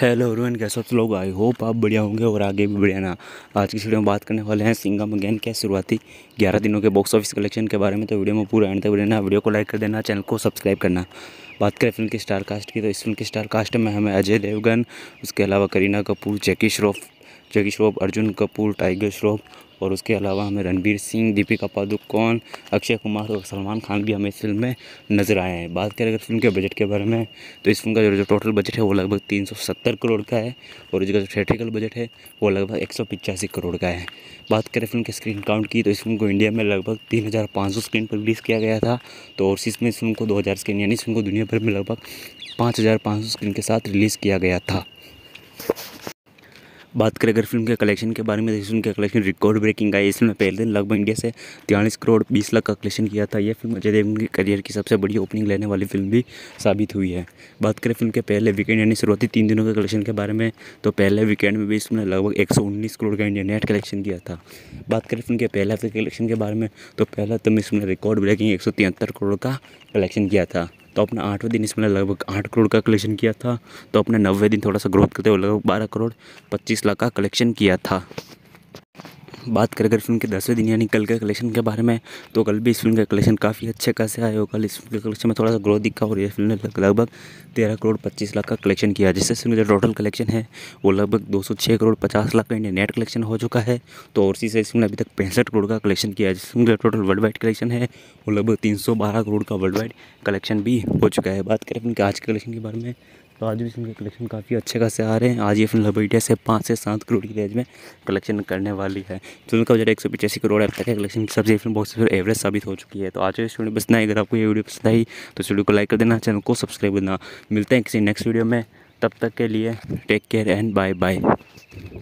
hello Rohan कैसे आप लोग आई होप आप बढ़िया होंगे और आगे भी बढ़िया ना आज की वीडियो में बात करने वाले हैं सिंगम अगेन के शुरुआती 11 दिनों के बॉक्स ऑफिस कलेक्शन के बारे में तो वीडियो में पूरा एंड तक बढ़िया वीडियो को लाइक कर देना चैनल को सब्सक्राइब करना बात करें फिल्म की स्टार कास्ट की तो इस फिल्म की स्टार कास्ट में हमें अजय देवगन उसके अलावा करीना कपूर जैकी श्रॉफ जैकी श्रॉफ अर्जुन कपूर टाइगर श्रॉफ और उसके अलावा हमें रणबीर सिंह दीपिका पादुकोण अक्षय कुमार और सलमान खान भी हमें इस फिल्म में नज़र आए हैं बात करें अगर फिल्म के बजट के बारे में तो इस फिल्म का जो टोटल बजट है वो लगभग तीन सौ सत्तर करोड़ का है और इसका जो थेट्रिकल बजट है वो लगभग एक सौ पिचासी करोड़ का है बात करें फिल्म के स्क्रीन काउंट की तो इस फिल्म को इंडिया में लगभग तीन हज़ार पाँच सौ स्क्रीन पर रिलीज़ किया गया था तो और में इस फिल्म को दो हज़ार स्क्रीन यानी इस फिल्म को दुनिया भर में लगभग पाँच हज़ार पाँच सौ स्क्रीन के साथ रिलीज़ किया गया था बात करें अगर फिल्म के कलेक्शन के बारे में तो फिल्म का कलेक्शन रिकॉर्ड ब्रेकिंग आई इसमें पहले दिन लगभग इंडिया से तिरालीस करोड़ बीस लाख का कलेक्शन किया था यह फिल्म अजय देवगन के करियर की सबसे बड़ी ओपनिंग लेने वाली फिल्म भी साबित हुई है बात करें फिल्म के पहले वीकेंड यानी शुरुआती तीन दिनों के कलेक्शन के बारे में तो पहले वीकेंड में भी इसमें लगभग एक करोड़ का इंडिया नेट कलेक्शन किया था बात करें फिल्म के पहले कलेक्शन के बारे में तो पहला तो इसमें रिकॉर्ड ब्रेकिंग एक करोड़ का कलेक्शन किया था तो अपने आठवें दिन इसमें लगभग आठ करोड़ का कलेक्शन किया था तो अपने नब्बे दिन थोड़ा सा ग्रोथ करते हुए लगभग बारह करोड़ पच्चीस लाख का कलेक्शन किया था बात करें अगर फिल्म के दसवें दिन यानी कल के कलेक्शन के बारे में तो कल भी इस फिल्म का कलेक्शन काफ़ी अच्छे खासे आए और कल इस फिल्म के कलेक्शन में थोड़ा सा ग्रोथ दिखा और यह फिल्म ने लगभग तेरह करोड़ पच्चीस लाख का कलेक्शन किया जिससे फिल्म का टोटल कलेक्शन है वो लगभग दो सौ छः करोड़ पचास लाख का इंडिया नेट कलेक्शन हो चुका है तो और इसी से इस फिल्म ने अभी तक पैंसठ करोड़ का कलेक्शन किया जिस फिल्म का टोटल वर्ल्ड वाइड कलेक्शन है वो लगभग तीन सौ बारह करोड़ का वर्ल्ड वाइड कलेक्शन भी हो चुका है बात करें फिल्म के आज के कलेक्शन के बारे में तो आज भी फिल्म के कलेक्शन काफ़ी अच्छे खासे आ रहे हैं आज ये फिल्म लगभग से पाँच से सात करोड़ की रेंज में कलेक्शन करने वाली है फिल्म का बजट एक सौ पचासी करोड़ अब तक है कलेक्शन सबसे फिल्म बहुत सी एवरेज साबित हो चुकी है तो आज इस वीडियो पसंद आई अगर आपको ये वीडियो पसंद आई तो इस वीडियो को लाइक कर देना चैनल को सब्सक्राइब करना मिलते हैं किसी नेक्स्ट वीडियो में तब तक के लिए take care and bye bye